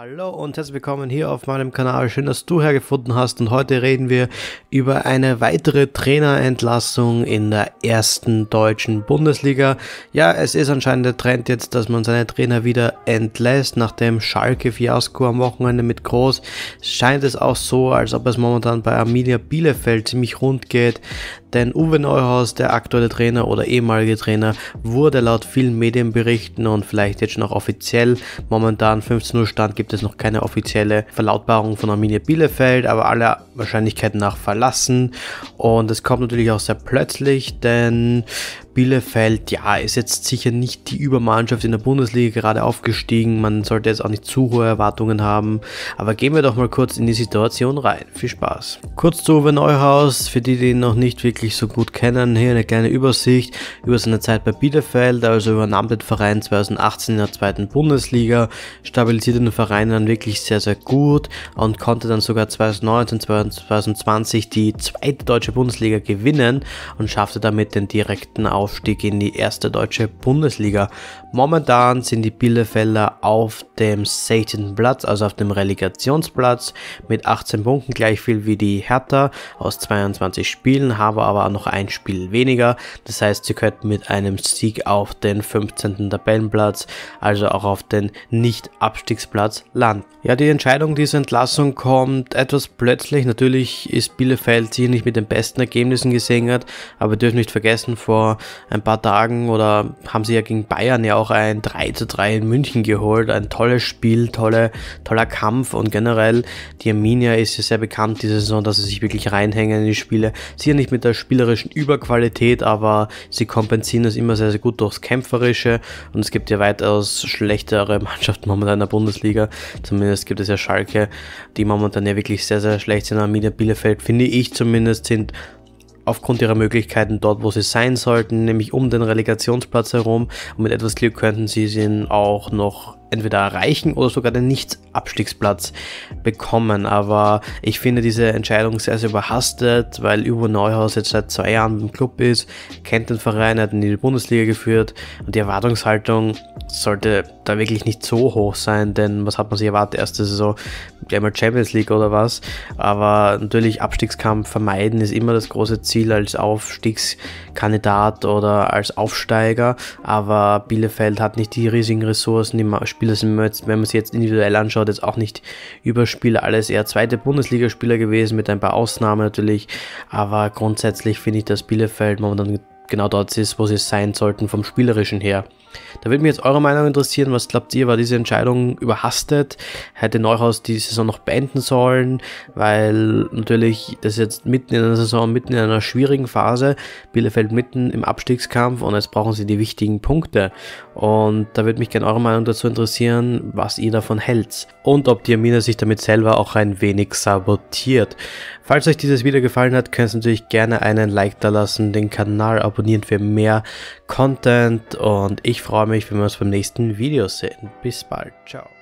Hallo und herzlich willkommen hier auf meinem Kanal. Schön, dass du hergefunden hast und heute reden wir über eine weitere Trainerentlassung in der ersten deutschen Bundesliga. Ja, es ist anscheinend der Trend jetzt, dass man seine Trainer wieder entlässt. Nach dem Schalke-Fiasko am Wochenende mit Groß scheint es auch so, als ob es momentan bei Arminia Bielefeld ziemlich rund geht. Denn Uwe Neuhaus, der aktuelle Trainer oder ehemalige Trainer, wurde laut vielen Medienberichten und vielleicht jetzt schon auch offiziell, momentan 15 Uhr Stand gibt es noch keine offizielle Verlautbarung von Arminia Bielefeld, aber aller Wahrscheinlichkeit nach verlassen. Und es kommt natürlich auch sehr plötzlich, denn Bielefeld, ja, ist jetzt sicher nicht die Übermannschaft in der Bundesliga gerade aufgestiegen. Man sollte jetzt auch nicht zu hohe Erwartungen haben. Aber gehen wir doch mal kurz in die Situation rein. Viel Spaß. Kurz zu Uwe Neuhaus, für die, die ihn noch nicht wirklich so gut kennen, hier eine kleine Übersicht über seine Zeit bei Bielefeld. Also übernahm den Verein 2018 in der zweiten Bundesliga, stabilisierte den Verein dann wirklich sehr, sehr gut und konnte dann sogar 2019, 2020 die zweite deutsche Bundesliga gewinnen und schaffte damit den direkten Aufstieg Aufstieg in die erste deutsche Bundesliga. Momentan sind die Bielefelder auf dem 16. Platz, also auf dem Relegationsplatz mit 18 Punkten, gleich viel wie die Hertha aus 22 Spielen, haben aber noch ein Spiel weniger. Das heißt, sie könnten mit einem Sieg auf den 15. Tabellenplatz, also auch auf den Nicht-Abstiegsplatz landen. Ja, die Entscheidung dieser Entlassung kommt etwas plötzlich. Natürlich ist Bielefeld sicher nicht mit den besten Ergebnissen gesehen hat, aber wir dürfen nicht vergessen, vor ein paar Tagen oder haben sie ja gegen Bayern ja auch ein 3 zu 3 in München geholt. Ein tolles Spiel, tolle, toller Kampf und generell die Arminia ist ja sehr bekannt diese Saison, dass sie sich wirklich reinhängen in die Spiele. Sicher nicht mit der spielerischen Überqualität, aber sie kompensieren es immer sehr, sehr gut durchs Kämpferische und es gibt ja weitaus schlechtere Mannschaften momentan in der Bundesliga. Zumindest gibt es ja Schalke, die momentan ja wirklich sehr, sehr schlecht sind. Arminia Bielefeld finde ich zumindest sind aufgrund ihrer Möglichkeiten dort, wo sie sein sollten, nämlich um den Relegationsplatz herum. Und mit etwas Glück könnten sie ihn auch noch entweder erreichen oder sogar den Nicht-Abstiegsplatz bekommen. Aber ich finde diese Entscheidung sehr, sehr überhastet, weil Uwe Neuhaus jetzt seit zwei Jahren im Club ist, kennt den Verein, hat ihn in die Bundesliga geführt und die Erwartungshaltung sollte da wirklich nicht so hoch sein, denn was hat man sich erwartet? Erste Saison einmal Champions League oder was. Aber natürlich Abstiegskampf vermeiden ist immer das große Ziel als Aufstiegskandidat oder als Aufsteiger. Aber Bielefeld hat nicht die riesigen Ressourcen, die Spiel ist, wenn man es jetzt individuell anschaut, jetzt auch nicht Überspieler, alles eher zweite Bundesligaspieler gewesen, mit ein paar Ausnahmen natürlich, aber grundsätzlich finde ich, dass Bielefeld momentan genau dort ist, wo sie sein sollten vom Spielerischen her. Da würde mich jetzt eure Meinung interessieren, was glaubt ihr, war diese Entscheidung überhastet? Hätte Neuhaus die Saison noch beenden sollen, weil natürlich das jetzt mitten in der Saison, mitten in einer schwierigen Phase, Bielefeld mitten im Abstiegskampf und jetzt brauchen sie die wichtigen Punkte. Und da würde mich gerne eure Meinung dazu interessieren, was ihr davon hält und ob die Amina sich damit selber auch ein wenig sabotiert. Falls euch dieses Video gefallen hat, könnt ihr natürlich gerne einen Like da lassen, den Kanal abonnieren abonnieren für mehr Content und ich freue mich, wenn wir uns beim nächsten Video sehen. Bis bald, ciao.